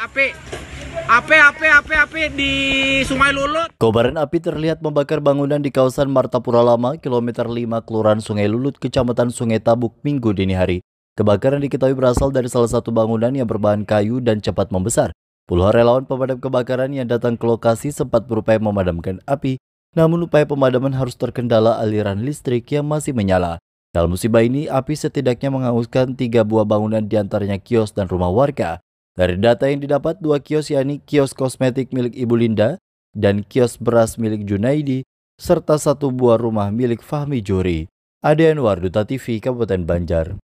api. Api, api, api, api di Sungai Lulut. Kobaran api terlihat membakar bangunan di kawasan Martapura Lama, kilometer 5, Kelurahan Sungai Lulut, Kecamatan Sungai Tabuk, Minggu dini hari. Kebakaran diketahui berasal dari salah satu bangunan yang berbahan kayu dan cepat membesar. Puluhan relawan pemadam kebakaran yang datang ke lokasi sempat berupaya memadamkan api, namun upaya pemadaman harus terkendala aliran listrik yang masih menyala. Dalam musibah ini, api setidaknya menghanguskan tiga buah bangunan diantaranya kios dan rumah warga. Dari data yang didapat, dua kios yakni kios kosmetik milik Ibu Linda dan kios beras milik Junaidi, serta satu buah rumah milik Fahmi Juri. Anwar, Duta TV, Kabupaten Banjar.